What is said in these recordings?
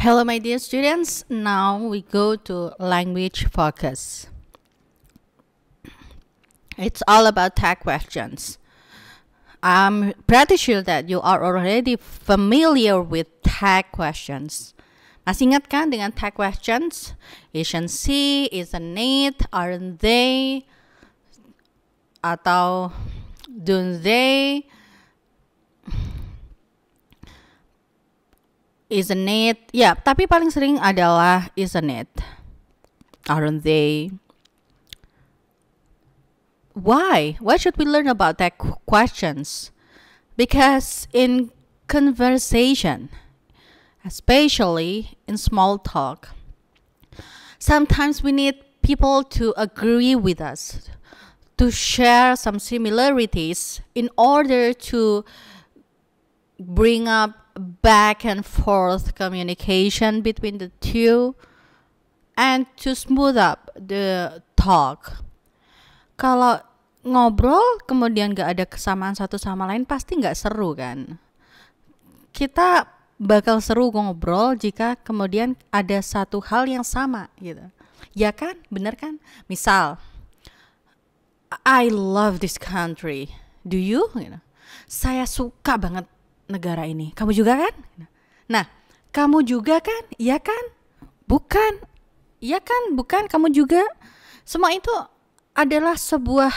Hello, my dear students. Now we go to language focus. It's all about tag questions. I'm pretty sure that you are already familiar with tag questions. Masih ingat kan dengan tag questions? Isn't she, isn't it, aren't they, atau don't they, isn't it? Ya, yeah, tapi paling sering adalah isn't it? Aren't they? Why? Why should we learn about that questions? Because in conversation, especially in small talk, sometimes we need people to agree with us, to share some similarities in order to bring up back and forth communication between the two and to smooth up the talk. Kalau ngobrol kemudian gak ada kesamaan satu sama lain pasti gak seru kan. Kita bakal seru ngobrol jika kemudian ada satu hal yang sama gitu. Ya kan? Bener kan? Misal, I love this country. Do you? Gitu. saya suka banget negara ini. Kamu juga kan? Nah, kamu juga kan? Iya kan? Bukan. Iya kan? Bukan kamu juga. Semua itu adalah sebuah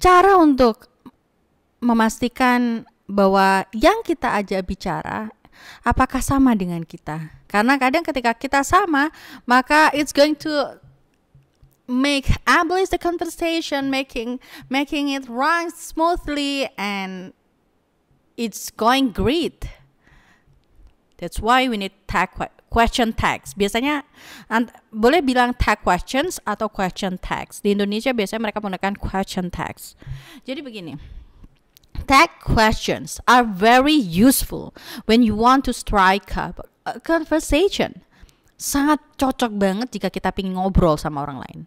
cara untuk memastikan bahwa yang kita ajak bicara apakah sama dengan kita. Karena kadang ketika kita sama, maka it's going to make abolish the conversation, making making it run smoothly and it's going great. That's why we need tag question tags. Biasanya and boleh bilang tag questions atau question tags. Di Indonesia biasanya mereka menggunakan question tags. Jadi begini. Tag questions are very useful when you want to strike a conversation. Sangat cocok banget jika kita ingin ngobrol sama orang lain.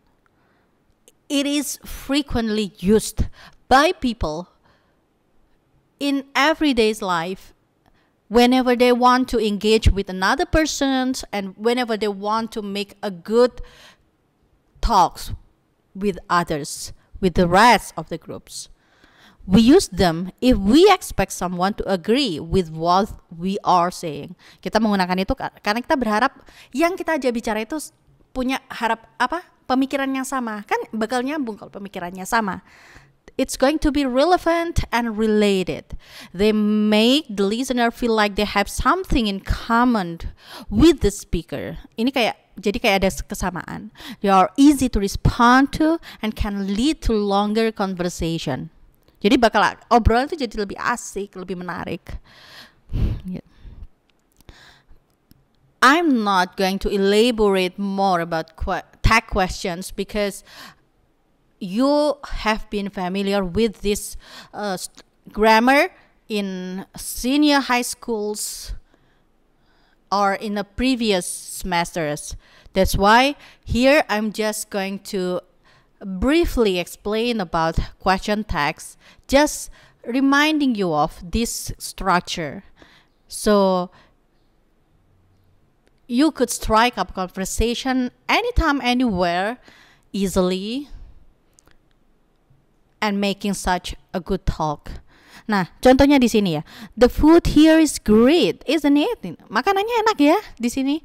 It is frequently used by people in everyday's life whenever they want to engage with another person and whenever they want to make a good talks with others with the rest of the groups we use them if we expect someone to agree with what we are saying kita menggunakan itu karena kita berharap yang kita aja bicara itu punya harap apa pemikiran yang sama kan bakal nyambung kalau pemikirannya sama it's going to be relevant and related. They make the listener feel like they have something in common with the speaker. Ini kayak jadi kayak ada kesamaan. They are easy to respond to and can lead to longer conversation. Jadi bakal obrolan itu jadi lebih asik, lebih menarik. Yeah. I'm not going to elaborate more about que tag questions because you have been familiar with this uh, grammar in senior high schools or in the previous semesters. That's why here I'm just going to briefly explain about question tags, just reminding you of this structure. So you could strike up conversation anytime, anywhere, easily and making such a good talk. Nah, contohnya di sini ya. The food here is great, isn't it? Makanannya enak ya di sini.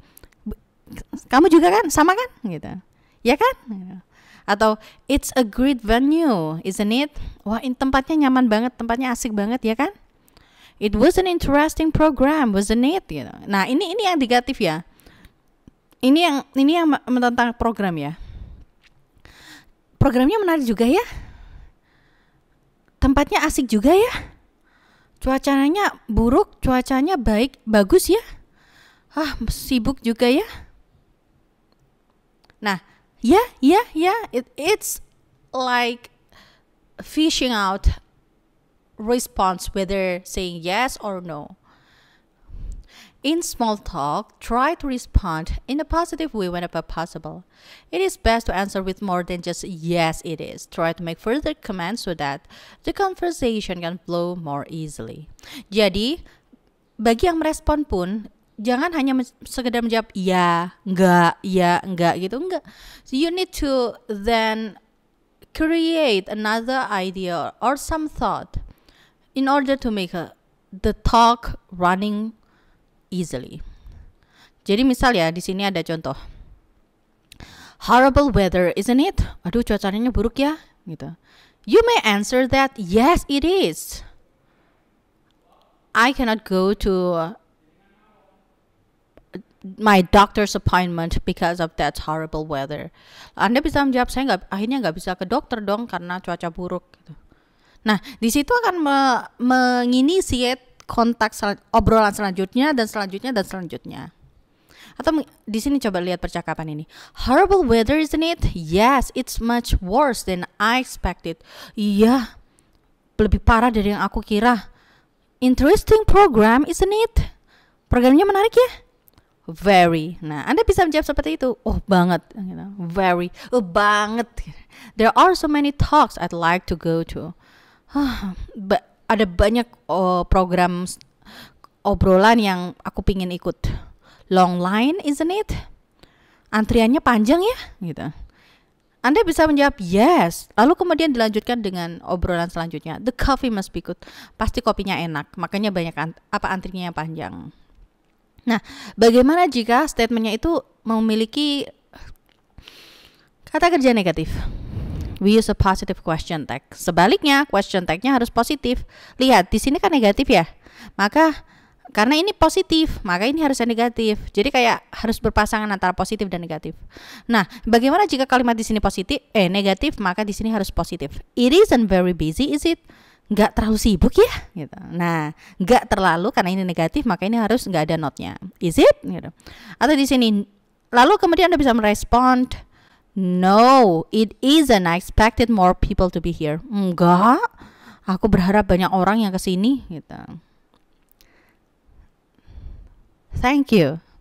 Kamu juga kan, sama kan? Gitu. Ya kan? Atau it's a great venue, isn't it? Wah, ini tempatnya nyaman banget, tempatnya asik banget ya kan? It was an interesting program, wasn't it? Gitu. Nah, ini ini yang negatif ya. Ini yang ini yang tentang program ya. Programnya menarik juga ya Tempatnya asik juga ya. Cuacanya buruk, cuacanya baik, bagus ya. Ah, sibuk juga ya. Nah, ya, ya, ya, it's like fishing out response whether saying yes or no. In small talk, try to respond in a positive way whenever possible. It is best to answer with more than just yes, it is. Try to make further comments so that the conversation can flow more easily. Jadi, bagi yang merespon pun jangan hanya sekedar menjawab ya, enggak, ya, enggak gitu, enggak. So you need to then create another idea or some thought in order to make a, uh, the talk running easily. Jadi misal ya di sini ada contoh. Horrible weather, isn't it? Aduh cuacanya buruk ya, gitu. You may answer that yes it is. I cannot go to uh, my doctor's appointment because of that horrible weather. Anda bisa menjawab saya nggak akhirnya nggak bisa ke dokter dong karena cuaca buruk. Gitu. Nah, di situ akan me menginisiat kontak sel obrolan selanjutnya dan selanjutnya dan selanjutnya. Atau di sini coba lihat percakapan ini. Horrible weather isn't it? Yes, it's much worse than I expected. Iya, lebih parah dari yang aku kira. Interesting program isn't it? Programnya menarik ya? Very. Nah, Anda bisa menjawab seperti itu. Oh, banget. Gitu. Very. Oh, banget. There are so many talks I'd like to go to. Ah, but ada banyak uh, program obrolan yang aku pingin ikut. Long line, isn't it? Antriannya panjang ya, gitu. Anda bisa menjawab yes, lalu kemudian dilanjutkan dengan obrolan selanjutnya. The coffee must be good. Pasti kopinya enak, makanya banyak ant apa antrinya yang panjang. Nah, bagaimana jika statementnya itu memiliki kata kerja negatif? We use a positive question tag. Sebaliknya, question tagnya harus positif. Lihat, di sini kan negatif ya. Maka karena ini positif, maka ini harusnya negatif. Jadi kayak harus berpasangan antara positif dan negatif. Nah, bagaimana jika kalimat di sini positif eh negatif, maka di sini harus positif. It isn't very busy, is it? nggak terlalu sibuk ya gitu. Nah, nggak terlalu karena ini negatif maka ini harus nggak ada notnya. Is it? Gitu. Atau di sini lalu kemudian Anda bisa merespon No, it isn't. I expected more people to be here. Enggak. Aku berharap banyak orang yang kesini gitu. Thank you.